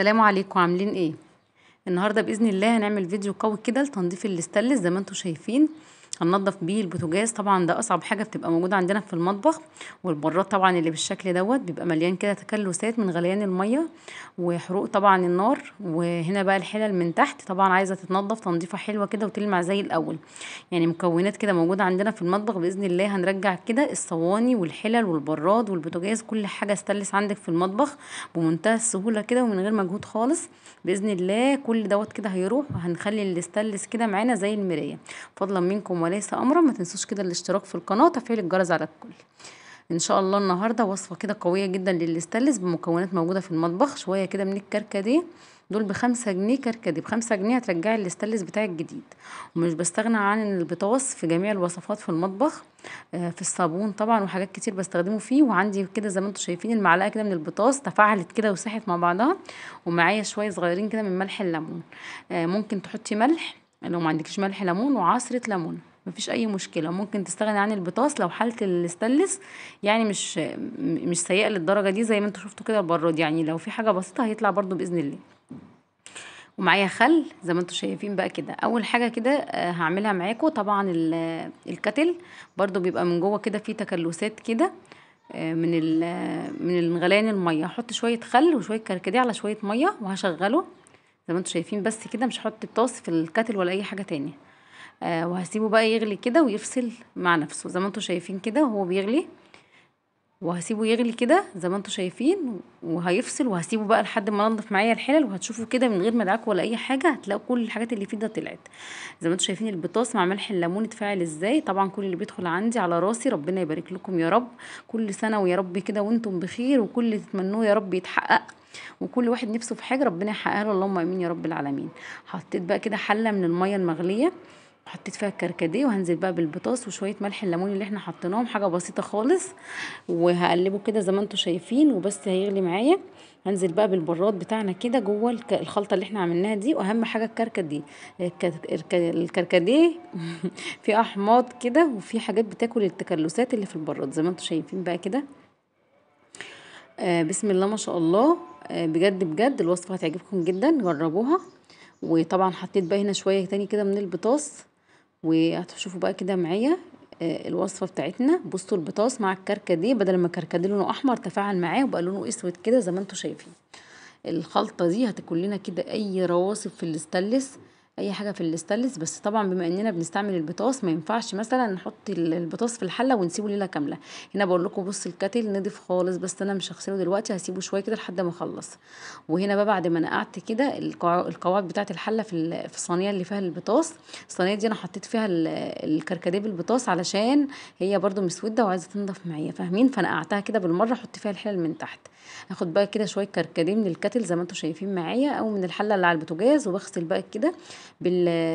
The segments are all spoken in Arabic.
السلام عليكم عاملين ايه النهارده باذن الله هنعمل فيديو قوي كده لتنظيف الاستانلس زي ما انتم شايفين هننضف بيه البوتاجاز طبعا ده اصعب حاجه بتبقى موجوده عندنا في المطبخ والبراد طبعا اللي بالشكل دوت بيبقى مليان كده تكلسات من غليان الميه وحروق طبعا النار وهنا بقى الحلل من تحت طبعا عايزه تتنضف تنظيفه حلوه كده وتلمع زي الاول يعني مكونات كده موجوده عندنا في المطبخ باذن الله هنرجع كده الصواني والحلل والبراد والبوتاجاز كل حاجه استلس عندك في المطبخ بمنتهى السهوله كده ومن غير مجهود خالص باذن الله كل دوت كده هيروح وهنخلي الاستلس كده معانا زي المرايه فضلا منكم وليس امرا ما تنسوش كده الاشتراك في القناه وتفعيل الجرس على الكل ان شاء الله النهارده وصفه كده قويه جدا للاستلس بمكونات موجوده في المطبخ شويه كده من الكركديه دول بخمسة جنيه كركديه بخمسة جنيه هترجعي الاستلس بتاعك جديد ومش بستغنى عن البطاطس في جميع الوصفات في المطبخ آه، في الصابون طبعا وحاجات كتير بستخدمه فيه وعندي كده زي ما انتم شايفين المعلقه كده من البطاطس تفاعلت كده وساحت مع بعضها ومعايا شويه صغيرين كده من ملح الليمون آه، ممكن تحطي ملح لو ما عندكش ملح ليمون وعصره ليمونه مفيش اي مشكله ممكن تستغني عن البطاس لو حاله الستانلس يعني مش مش سيئه للدرجه دي زي ما انتوا شفتوا كده البراد يعني لو في حاجه بسيطه هيطلع برضو باذن الله ومعايا خل زي ما انتوا شايفين بقى كده اول حاجه كده آه، هعملها معاكم طبعا الكتل برضو بيبقى من جوه كده في تكلسات كده آه، من من الغليان الميه هحط شويه خل وشويه كركديه على شويه ميه وهشغله زي ما انتوا شايفين بس كده مش هحط الطاس في الكتل ولا اي حاجه تانية آه، وهسيبه بقى يغلي كده ويفصل مع نفسه زي ما انتم شايفين كده وهو بيغلي وهسيبه يغلي كده زي ما انتم شايفين وهيفصل وهسيبه بقى لحد ما انضف معايا الحلل وهتشوفوا كده من غير مدعك ولا اي حاجه هتلاقوا كل الحاجات اللي فيه ده طلعت زي ما انتم شايفين البطاس مع ملح الليمون اتفاعل ازاي طبعا كل اللي بيدخل عندي على راسي ربنا يبارك لكم يا رب كل سنه ويا رب كده وانتم بخير وكل اللي تتمنوه يا رب يتحقق وكل واحد نفسه في حاجه ربنا يحققها له اللهم امين يا رب العالمين حطيت بقى كده حله من الميه المغليه حطيت فيها الكركديه وهنزل بقى بالبطاطس وشويه ملح الليمون اللي احنا حطيناهم حاجه بسيطه خالص وهقلبه كده زي ما انتم شايفين وبس هيغلي معايا هنزل بقى بالبراد بتاعنا كده جوه الخلطه اللي احنا عملناها دي واهم حاجه الكركديه الكركديه في احماض كده وفي حاجات بتاكل التكلسات اللي في البراد زي ما انتم شايفين بقى كده آه، بسم الله ما شاء الله آه، بجد بجد الوصفه هتعجبكم جدا جربوها وطبعا حطيت بقى هنا شويه تاني كده من البطاطس وهتشوفوا بقى كده معايا آه، الوصفه بتاعتنا بصوا البطاطس مع الكركه دي بدل ما كركدي لونه احمر تفاعل معاه وبقى لونه اسود كده زي ما انتم شايفين الخلطه دي هتاكل لنا كده اي رواسب في الاستانلس اي حاجه في الاستانلس بس طبعا بما اننا بنستعمل البطاس ما ينفعش مثلا نحط البطاس في الحله ونسيبه ليله كامله هنا بقول لكم بص الكتل نضيف خالص بس انا مش هغسله دلوقتي هسيبه شويه كده لحد ما اخلص وهنا بقى بعد ما نقعت كده القواعد بتاعه الحله في في الصينيه اللي فيها البطاس الصينيه دي انا حطيت فيها الكركديه بالبطاس علشان هي برده مسوده وعايزه تنضف معايا فاهمين فنقعتها كده بالمره احط فيها الحلل من تحت هاخد بقى كده شويه كركديه من الكتل زي ما انتم شايفين معايا او من الحله اللي على البوتاجاز وبغسل بقى كده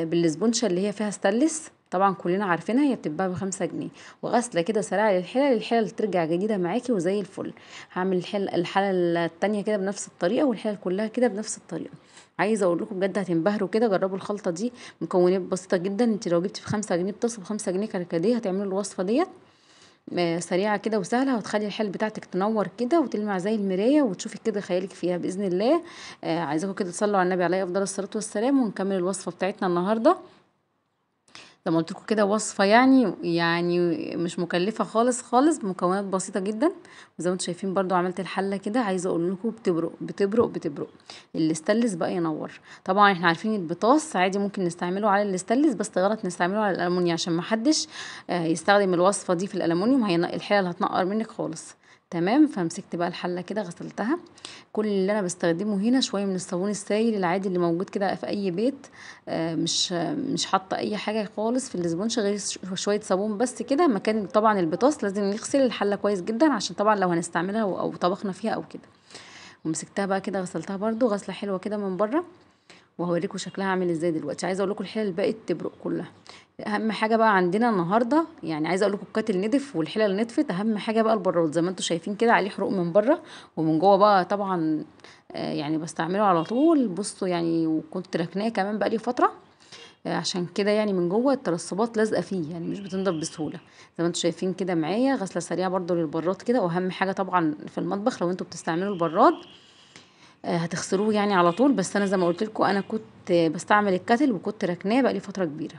بالسبونشه اللي هي فيها ستانلس طبعا كلنا عارفينها هي بتتباع بخمسة جنيه وغسله كده سريعه للحلل الحلل ترجع جديده معاكي وزي الفل هعمل الحل الحله التانية كده بنفس الطريقه والحلل كلها كده بنفس الطريقه عايزه اقول لكم بجد هتنبهروا كده جربوا الخلطه دي مكونات بسيطه جدا انت لو جبتي بخمسة جنيه بتصل بخمسة جنيه كركديه هتعملوا الوصفه ديت آه، سريعة كده وسهلة وتخلي الحل بتاعتك تنور كده وتلمع زي المراية وتشوفي كده خيالك فيها بإذن الله آه، عايزاكم كده تصلوا على النبي عليه أفضل الصلاة والسلام ونكمل الوصفة بتاعتنا النهاردة زي ما قلت لكم كده وصفه يعني يعني مش مكلفه خالص خالص بمكونات بسيطه جدا وزي ما انتم شايفين برضو عملت الحله كده عايزه اقول لكم بتبرق بتبرق بتبرق الاستانلس بقى ينور طبعا احنا عارفين البطاس عادي ممكن نستعمله على الاستانلس بس غلط نستعمله على الالومنيوم عشان محدش آه، يستخدم الوصفه دي في الالومنيوم الحله هتنقر منك خالص تمام فمسكت بقى الحله كده غسلتها كل اللي انا بستخدمه هنا شويه من الصابون السائل العادي اللي موجود كده في اي بيت آه، مش مش حاطه اي حاجه خالص في الزبونش غير شويه صابون بس كده مكان طبعا البطاس لازم نغسل الحله كويس جدا عشان طبعا لو هنستعملها او طبخنا فيها او كده ومسكتها بقى كده غسلتها برده غسله حلوه كده من بره وهوريكم شكلها عامل ازاي دلوقتي عايزه اقول لكم الحلل بقت تبرق كلها اهم حاجه بقى عندنا النهارده يعني عايزه اقول لكم الكاتل ندف والحلل نطفت اهم حاجه بقى البراد زي ما انتم شايفين كده عليه حروق من بره ومن جوه بقى طبعا آه، يعني بستعمله على طول بصوا يعني وكنت ركناه كمان بقى لي فتره آه، عشان كده يعني من جوه الترسبات لازقه فيه يعني مش بتنضف بسهوله زي ما انتم شايفين كده معايا غسله سريعه برده للبراد كده واهم حاجه طبعا في المطبخ لو انتم بتستعملوا البراد آه، هتخسروه يعني على طول بس انا زي ما قلت لكم انا كنت بستعمل الكاتل وكنت راكناه بقى لي فتره كبيره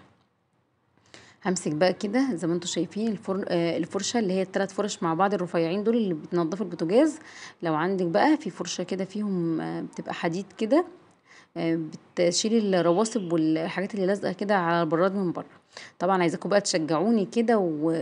همسك بقى كده زي ما انتم شايفين الفر... آه، الفرشه اللي هي الثلاث فرش مع بعض الرفيعين دول اللي بتنضفوا البوتاجاز لو عندك بقى في فرشه كده فيهم آه، بتبقى حديد كده بتشيل الرواسب والحاجات اللي لازقه كده على البراد من بره طبعا عايزاكم بقى تشجعوني كده و...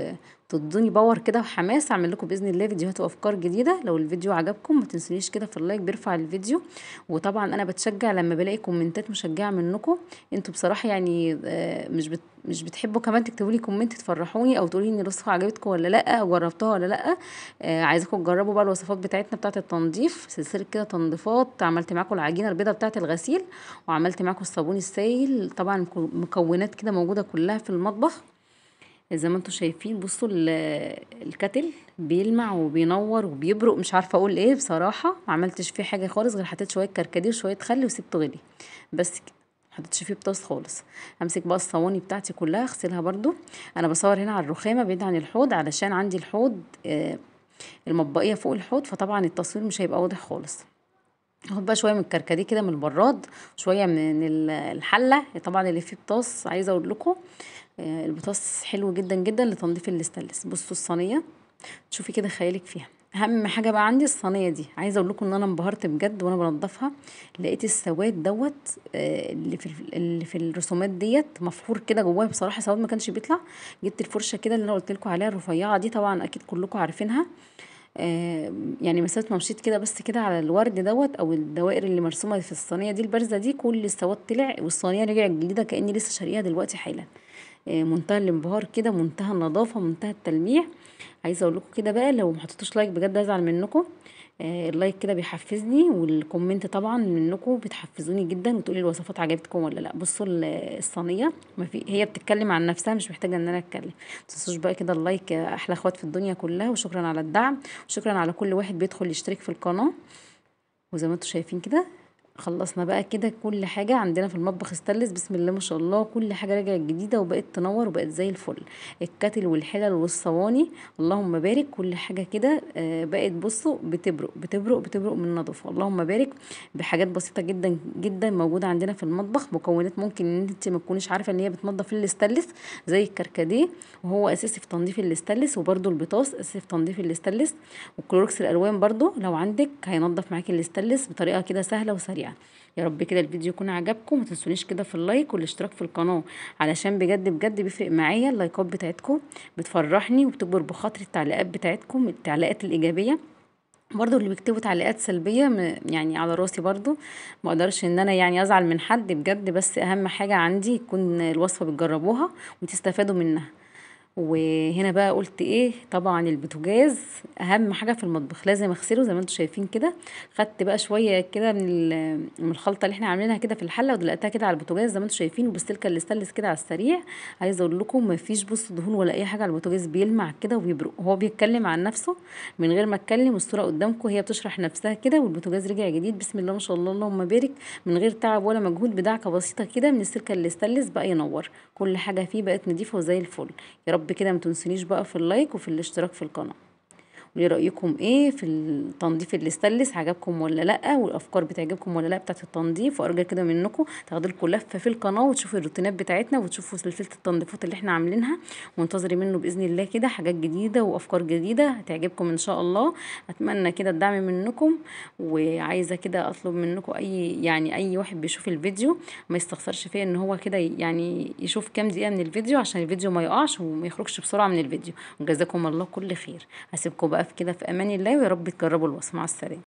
تدوني باور كده وحماس اعمل لكم باذن الله فيديوهات وافكار جديده لو الفيديو عجبكم ما تنسونيش كده في اللايك بيرفع الفيديو وطبعا انا بتشجع لما بلاقي كومنتات مشجعه منكم انتوا بصراحه يعني آه، مش بت مش بتحبوا كمان تكتبوا لي كومنت تفرحوني او تقولي ان الوصفه عجبتكم ولا لا او جربتوها ولا لا آه عايزاكم تجربوا بقى الوصفات بتاعتنا بتاعه التنظيف سلسله كده تنظيفات عملت معاكم العجينه البيضه بتاعه الغسيل وعملت معاكم الصابون السائل طبعا مكونات كده موجوده كلها في المطبخ زي ما انتوا شايفين بصوا الكتل بيلمع وبينور وبيبرق مش عارفه اقول ايه بصراحه ما عملتش فيه حاجه خالص غير حطيت شويه كركديه وشويه خل وسبته غلي بس حطيتش فيه بطاس خالص همسك بقى الصواني بتاعتي كلها اغسلها برضو انا بصور هنا على الرخامه بعيد عن الحوض علشان عندي الحوض آه، المطبقيه فوق الحوض فطبعا التصوير مش هيبقى واضح خالص هاخد بقى شويه من الكركديه كده من البراد شويه من الحله طبعا اللي فيه بطاس عايزه اقول لكم آه، البطاس حلو جدا جدا لتنظيف الاستانلس بصوا الصينيه تشوفي كده خيالك فيها اهم حاجه بقى عندي الصينيه دي عايزه اقول لكم ان انا انبهرت بجد وانا بنضفها لقيت السواد دوت آه، اللي في اللي في الرسومات ديت مفحور كده جواه بصراحه سواد ما كانش بيطلع جبت الفرشه كده اللي انا قلت لكم عليها الرفيعه دي طبعا اكيد كلكم عارفينها يعني مسافه ممشيت كده بس كده على الورد دوت او الدوائر اللي مرسومه في الصينيه دي البارزه دي كل السواد طلع والصينيه رجعت جديده كاني لسه شاريها دلوقتي حالا آه، منتهى الانبهار كده منتهى النظافه منتهى التلميع عايزه اقول لكم كده بقى لو ما حطيتوش لايك بجد هزعل منكم آه، اللايك كده بيحفزني والكومنت طبعا منكم بتحفزوني جدا وتقولي الوصفات عجبتكم ولا لا بصوا الصينيه ما في هي بتتكلم عن نفسها مش محتاجه ان انا اتكلم تنسوش بقى كده اللايك آه، احلى اخوات في الدنيا كلها وشكرا على الدعم وشكرا على كل واحد بيدخل يشترك في القناه وزي ما انتم شايفين كده خلصنا بقى كده كل حاجة عندنا في المطبخ استلس بسم الله ما شاء الله كل حاجة رجعت جديدة وبقت تنور وبقت زي الفل الكتل والحلل والصواني اللهم بارك كل حاجة كده آه، بقت بصوا بتبرق بتبرق بتبرق من النظافة اللهم بارك بحاجات بسيطة جدا جدا موجودة عندنا في المطبخ مكونات ممكن ان انت ما تكونيش عارفة ان هي بتنظف الاستلس زي الكركديه وهو اساسي في تنظيف الاستلس وبرده البطاس اساسي في تنظيف الاستلس وكلوركس الالوان برده لو عندك هينضف معاكي الاستلس بطريقة كده سهلة وسريعة الحقيقة يا رب كده الفيديو يكون عجبكم ما تنسونيش كده في اللايك والاشتراك في القناة علشان بجد بجد بيفرق معايا اللايكات بتاعتكم بتفرحني وبتكبر بخاطر التعليقات بتاعتكم التعليقات الإيجابية برضو اللي بيكتبوا تعليقات سلبية يعني على راسي برضو ما اقدرش ان انا يعني ازعل من حد بجد بس اهم حاجة عندي يكون الوصفة بتجربوها وتستفادوا منها وهنا بقى قلت ايه طبعا البوتاجاز اهم حاجه في المطبخ لازم اغسله زي ما انتم شايفين كده خدت بقى شويه كده من من الخلطه اللي احنا عاملينها كده في الحله ودلقتها كده على البوتاجاز زي ما انتم شايفين وبالسلكه الاستلس كده على السريع عايزه اقول لكم مفيش بص دهون ولا اي حاجه على البوتاجاز بيلمع كده وبيبرق هو بيتكلم عن نفسه من غير ما اتكلم الصوره قدامكم هي بتشرح نفسها كده والبوتاجاز رجع جديد بسم الله ما شاء الله اللهم بارك من غير تعب ولا مجهود بدعكه بسيطه كده من السلكه الاستلس بقى ينور كل حاجه فيه بقت نظيفه وزي الفل يا رب رب كده ما تنسنيش بقى في اللايك وفي الاشتراك في القناه قولي ايه رايكم ايه في التنظيف اللي استلس عجبكم ولا لا والافكار بتعجبكم ولا لا بتاعه التنظيف وارجو كده منكم تاخدوا لكم لفه في القناه وتشوفوا الروتينات بتاعتنا وتشوفوا سلسله التنظيفات اللي احنا عاملينها وانتظري منه باذن الله كده حاجات جديده وافكار جديده هتعجبكم ان شاء الله اتمنى كده الدعم منكم وعايزه كده اطلب منكم اي يعني اي واحد بيشوف الفيديو ما يستخسرش فيا ان هو كده يعني يشوف كام دقيقه من الفيديو عشان الفيديو ما يقعش وما يخرجش بسرعه من الفيديو وجزاكم الله كل خير هسيبكم بقى كده في امان الله ويا رب تجربوا الوصفه مع السلامه